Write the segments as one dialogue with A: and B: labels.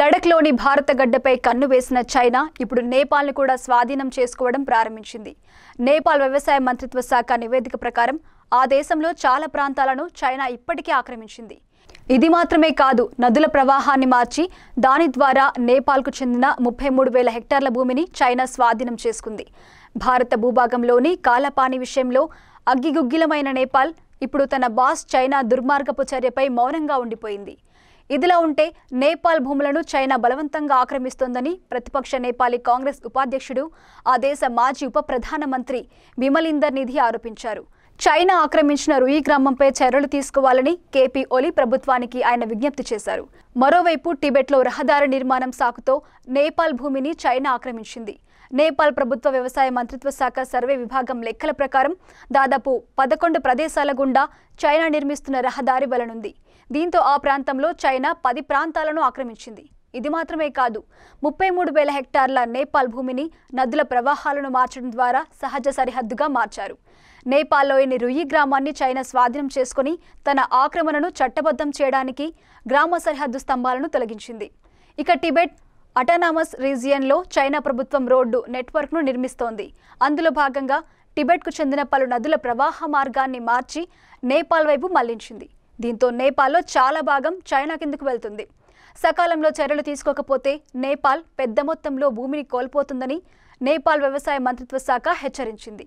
A: లడఖ్లోని భారత గడ్డపై కన్ను వేసిన చైనా ఇప్పుడు నేపాల్ను కూడా స్వాధీనం చేసుకోవడం ప్రారంభించింది నేపాల్ వ్యవసాయ మంత్రిత్వ శాఖ నివేదిక ప్రకారం ఆ దేశంలో చాలా ప్రాంతాలను చైనా ఇప్పటికే ఆక్రమించింది ఇది మాత్రమే కాదు నదుల ప్రవాహాన్ని మార్చి దాని ద్వారా నేపాల్కు చెందిన ముప్పై మూడు వేల హెక్టార్ల భూమిని చైనా స్వాధీనం చేసుకుంది భారత భూభాగంలోని కాలపాని విషయంలో అగ్గిగుగ్గిలమైన నేపాల్ ఇప్పుడు తన బాస్ చైనా దుర్మార్గపు చర్యపై మౌనంగా ఉండిపోయింది ఇదిలా ఉంటే నేపాల్ భూములను చైనా బలవంతంగా ఆక్రమిస్తోందని ప్రతిపక్ష నేపాలీ కాంగ్రెస్ ఉపాధ్యక్షుడు ఆ దేశ మాజీ ఉప ప్రధానమంత్రి విమలీందర్ నిధి ఆరోపించారు చైనా ఆక్రమించిన రుయి గ్రామంపై చర్యలు తీసుకోవాలని కేపీ ఒలి ప్రభుత్వానికి ఆయన విజ్ఞప్తి చేశారు మరోవైపు టిబెట్లో రహదారి నిర్మాణం సాకుతో నేపాల్ భూమిని చైనా ఆక్రమించింది నేపాల్ ప్రభుత్వ వ్యవసాయ మంత్రిత్వ శాఖ సర్వే విభాగం లెక్కల ప్రకారం దాదాపు పదకొండు ప్రదేశాల గుండా చైనా నిర్మిస్తున్న రహదారి వలనుంది దీంతో ఆ ప్రాంతంలో చైనా పది ప్రాంతాలను ఆక్రమించింది ఇది మాత్రమే కాదు ముప్పై మూడు వేల హెక్టార్ల నేపాల్ భూమిని నదుల ప్రవాహాలను మార్చడం ద్వారా సహజ సరిహద్దుగా మార్చారు నేపాల్లోని రుయి గ్రామాన్ని చైనా స్వాధీనం చేసుకుని తన ఆక్రమణను చట్టబద్ధం చేయడానికి గ్రామ సరిహద్దు స్తంభాలను తొలగించింది ఇక టిబెట్ అటానామస్ రీజియన్లో చైనా ప్రభుత్వం రోడ్డు నెట్వర్క్ను నిర్మిస్తోంది అందులో భాగంగా టిబెట్కు చెందిన పలు నదుల ప్రవాహ మార్గాన్ని మార్చి నేపాల్ వైపు మళ్లించింది దీంతో నేపాల్లో చాలా భాగం చైనా కిందకు వెళ్తుంది సకాలంలో చర్యలు తీసుకోకపోతే నేపాల్ పెద్ద మొత్తంలో భూమిని కోల్పోతుందని నేపాల్ వ్యవసాయ మంత్రిత్వ శాఖ హెచ్చరించింది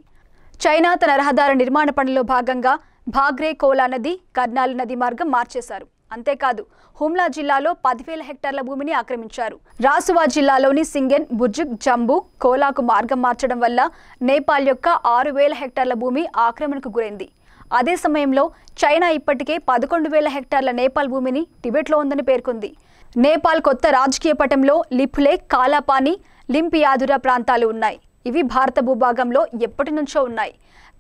A: చైనా తన రహదారి నిర్మాణ పనిలో భాగంగా భాగ్రే కోలా నది కర్నాల్ నది మార్గం మార్చేశారు అంతేకాదు హుమ్లా జిల్లాలో పదివేల హెక్టార్ల భూమిని ఆక్రమించారు రాసువా జిల్లాలోని సింగెన్ బుజుగ్ జంబు కోలాకు మార్గం మార్చడం వల్ల నేపాల్ యొక్క ఆరు వేల హెక్టార్ల భూమి ఆక్రమణకు గురైంది అదే సమయంలో చైనా ఇప్పటికే పదకొండు వేల హెక్టార్ల నేపాల్ భూమిని టిబెట్లో ఉందని పేర్కొంది నేపాల్ కొత్త రాజకీయ పటంలో లిప్లే కాలాపాని లింపియాదురా ప్రాంతాలు ఉన్నాయి ఇవి భారత భూభాగంలో ఎప్పటి నుంచో ఉన్నాయి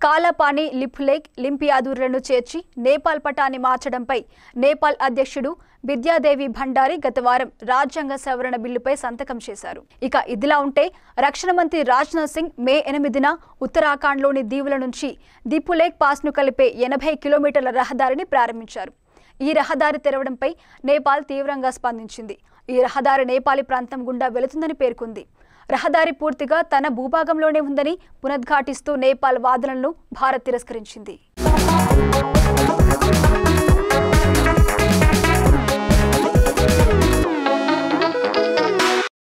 A: కాలాపాని లిప్లేక్ లింపియాదూర్లను చేర్చి నేపాల్ పటాన్ని మార్చడంపై నేపాల్ అధ్యక్షుడు విద్యాదేవి భండారి గత వారం రాజ్యాంగ సవరణ బిల్లుపై సంతకం చేశారు ఇక ఇదిలా ఉంటే రక్షణ మంత్రి రాజ్నాథ్ సింగ్ మే ఎనిమిదిన ఉత్తరాఖండ్లోని దీవుల నుంచి దిపులేక్ పాస్ను కలిపే ఎనభై కిలోమీటర్ల రహదారిని ప్రారంభించారు ఈ రహదారి తెరవడంపై నేపాల్ తీవ్రంగా స్పందించింది ఈ రహదారి నేపాలి ప్రాంతం గుండా వెళుతుందని పేర్కొంది రహదారి పూర్తిగా తన భూభాగంలోనే ఉందని పునద్ఘాటిస్తూ నేపాల్ వాదనలను భారత్ తిరస్కరించింది